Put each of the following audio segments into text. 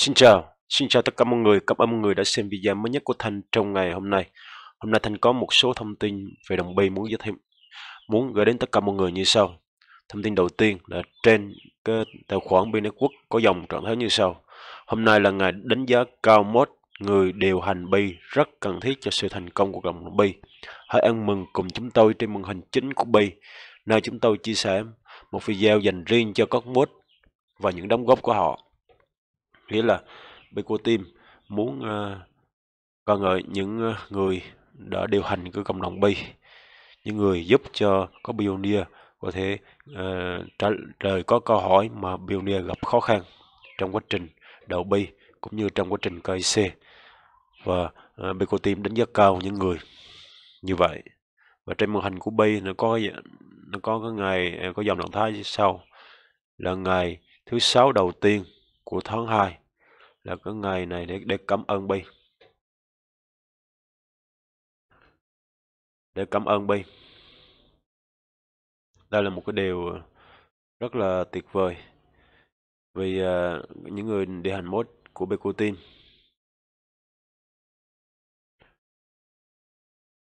Xin chào, xin chào tất cả mọi người, cảm ơn mọi người đã xem video mới nhất của Thanh trong ngày hôm nay. Hôm nay Thanh có một số thông tin về đồng bi muốn giới thiệu, muốn gửi đến tất cả mọi người như sau. Thông tin đầu tiên là trên cái tài khoản bên Network có dòng trạng thái như sau. Hôm nay là ngày đánh giá cao mốt người điều hành bi rất cần thiết cho sự thành công của đồng bi. Hãy ăn mừng cùng chúng tôi trên màn hình chính của bi, nơi chúng tôi chia sẻ một video dành riêng cho các mốt và những đóng góp của họ nghĩa là Beko Team muốn uh, ca ngợi những ờ, người đã điều hành cái cộng đồng Bi, những người giúp cho có Pioneer có thể uh, trả lời có câu hỏi mà Pioneer gặp khó khăn trong quá trình đầu Bi cũng như trong quá trình KIC và uh, Beko Team đánh giá cao những người như vậy và trên màn hình của Bi nó có nó có cái ngày có dòng động thái như sau là ngày thứ sáu đầu tiên của tháng 2 là cái ngày này để để cảm ơn bi để cảm ơn bi đây là một cái điều rất là tuyệt vời vì uh, những người đi hành mốt của Becutin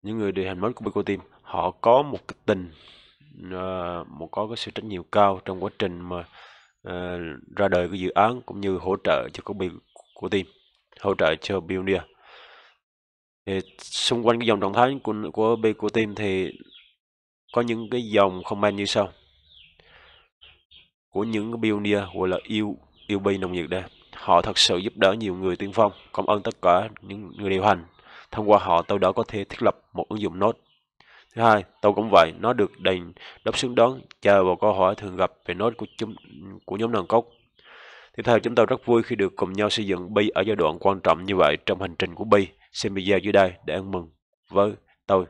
những người đi hành mốt của Becutin họ có một cái tình uh, một có cái sự trách nhiệm cao trong quá trình mà Ờ, ra đời cái dự án cũng như hỗ trợ cho công việc của team hỗ trợ cho Pioneer thì xung quanh cái dòng trạng thái của của B của team thì có những cái dòng comment như sau của những cái Pioneer gọi là yêu yêu bi nông nghiệp đây họ thật sự giúp đỡ nhiều người tiên phong cảm ơn tất cả những người điều hành thông qua họ tôi đã có thể thiết lập một ứng dụng nốt Thứ hai, tôi cũng vậy, nó được đền đáp xứng đón chờ vào câu hỏi thường gặp về nốt của, chúng, của nhóm nàng cốc. Tiếp theo, chúng tôi rất vui khi được cùng nhau xây dựng Bi ở giai đoạn quan trọng như vậy trong hành trình của Bi. Xem video dưới đây để ăn mừng với tôi.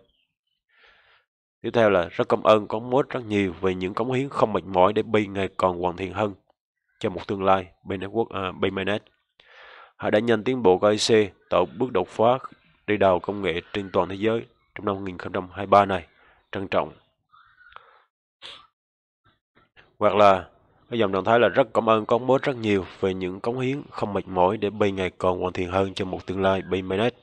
Tiếp theo là rất cảm ơn con mốt rất nhiều về những cống hiến không mệt mỏi để Bi ngày còn hoàn thiện hơn cho một tương lai Bi Network, à, Bi manet Họ đã nhanh tiến bộ của IC, tạo bước đột phá đi đầu công nghệ trên toàn thế giới trong năm 2023 này trân trọng hoặc là cái dòng trạng thái là rất cảm ơn con bố rất nhiều về những cống hiến không mệt mỏi để bay ngày còn hoàn thiện hơn cho một tương lai bay Maynet.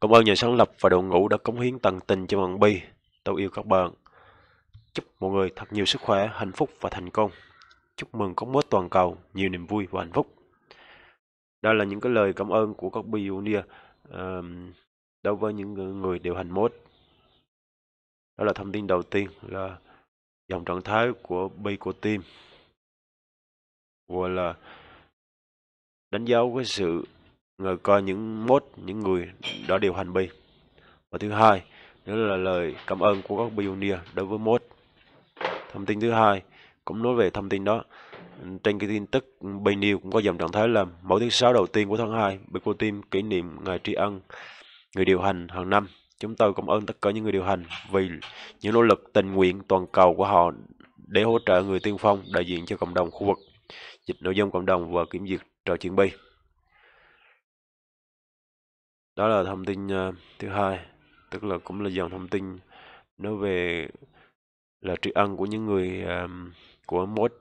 Cảm ơn nhà sáng lập và đội ngũ đã cống hiến tận tình cho bạn bay. Tôi yêu các bạn. Chúc mọi người thật nhiều sức khỏe, hạnh phúc và thành công. Chúc mừng cống bố toàn cầu, nhiều niềm vui và hạnh phúc. Đây là những cái lời cảm ơn của các billionaire uh, đối với những người điều hành mốt. Đó là thông tin đầu tiên là dòng trạng thái của bi của tim gọi là đánh dấu cái sự người coi những mốt những người đã điều hành b và thứ hai nữa là lời cảm ơn của các pioneer đối với mốt thông tin thứ hai cũng nói về thông tin đó trên cái tin tức bay new cũng có dòng trạng thái là mỗi thứ sáu đầu tiên của tháng 2 bi của tim kỷ niệm ngày tri ân người điều hành hàng năm. Chúng tôi cảm ơn tất cả những người điều hành vì những nỗ lực tình nguyện toàn cầu của họ để hỗ trợ người tiên phong đại diện cho cộng đồng khu vực, dịch nội dung cộng đồng và kiểm duyệt trò chuyện bi. Đó là thông tin à, thứ hai, tức là cũng là dòng thông tin nói về là tri ân của những người um, của mốt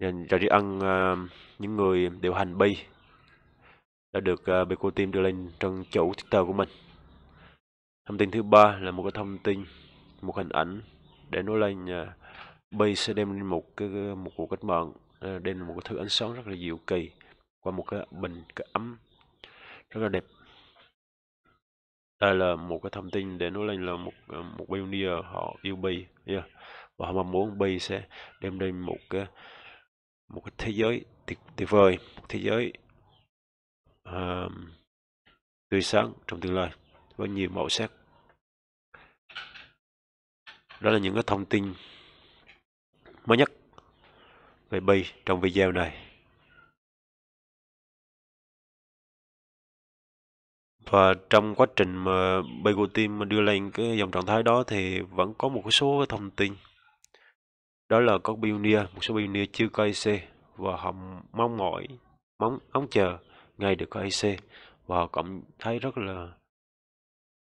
dành dạ, cho tri ân uh, những người điều hành bi đã được uh, Beko Team đưa lên trang chủ Twitter của mình. Thông tin thứ ba là một cái thông tin, một hình ảnh để nói lên uh, ờ, Bay sẽ đem lên một cái một cuộc cách mạng uh, đem một cái thứ ánh sáng rất là diệu kỳ qua một cái bình cái ấm rất là đẹp. Đây là một cái thông tin để nói lên là một ờ, một pioneer họ yêu Bay yeah. và họ mong muốn Bay sẽ đem lên một cái một cái thế giới tuyệt, tuyệt vời, một thế giới uh, tươi sáng trong tương lai với nhiều màu sắc đó là những cái thông tin mới nhất về bay trong video này và trong quá trình mà bay của team đưa lên cái dòng trạng thái đó thì vẫn có một số thông tin đó là có pioneer một số pioneer chưa coi KIC và họ mong mỏi mong ống chờ ngay được có AC và họ cảm thấy rất là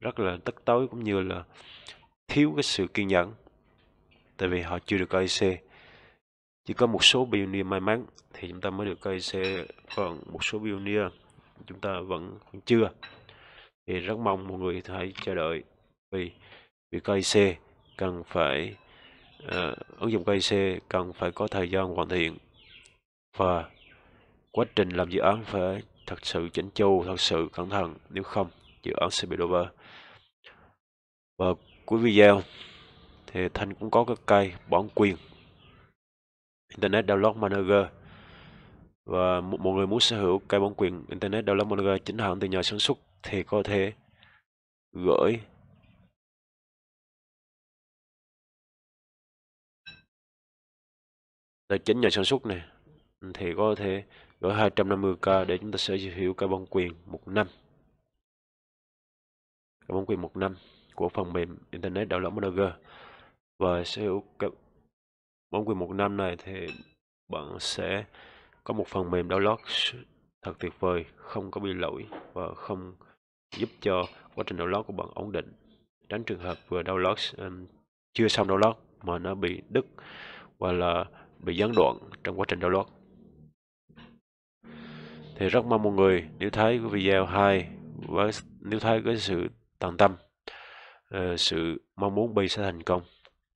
rất là tức tối cũng như là thiếu cái sự kiên nhẫn tại vì họ chưa được có AC chỉ có một số pioneer may mắn thì chúng ta mới được có AC còn một số pioneer chúng ta vẫn, vẫn chưa thì rất mong mọi người hãy chờ đợi vì vì KIC cần phải uh, ứng dụng KIC cần phải có thời gian hoàn thiện và quá trình làm dự án phải thật sự chỉnh chu, thật sự cẩn thận, nếu không dự án sẽ bị đổ vỡ. Và cuối video thì Thanh cũng có cái cây bản quyền Internet Download Manager và một, một người muốn sở hữu cây bản quyền Internet Download Manager chính hãng từ nhà sản xuất thì có thể gửi tài chính nhà sản xuất này thì có thể gửi 250k để chúng ta sở hữu carbon quyền một năm carbon quyền một năm của phần mềm internet đạo lõng manager và sở hữu carbon quyền một năm này thì bạn sẽ có một phần mềm download thật tuyệt vời không có bị lỗi và không giúp cho quá trình download của bạn ổn định tránh trường hợp vừa download um, chưa xong download mà nó bị đứt hoặc là bị gián đoạn trong quá trình download thì rất mong mọi người nếu thấy cái video hay và nếu thấy cái sự tận tâm ờ, sự mong muốn bi sẽ thành công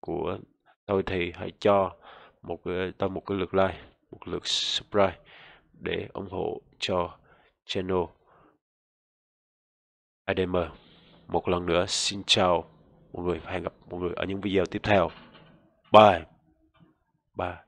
của tôi thì hãy cho một tôi một cái lượt like một lượt subscribe để ủng hộ cho channel ADM một lần nữa xin chào mọi người hẹn gặp mọi người ở những video tiếp theo bye bye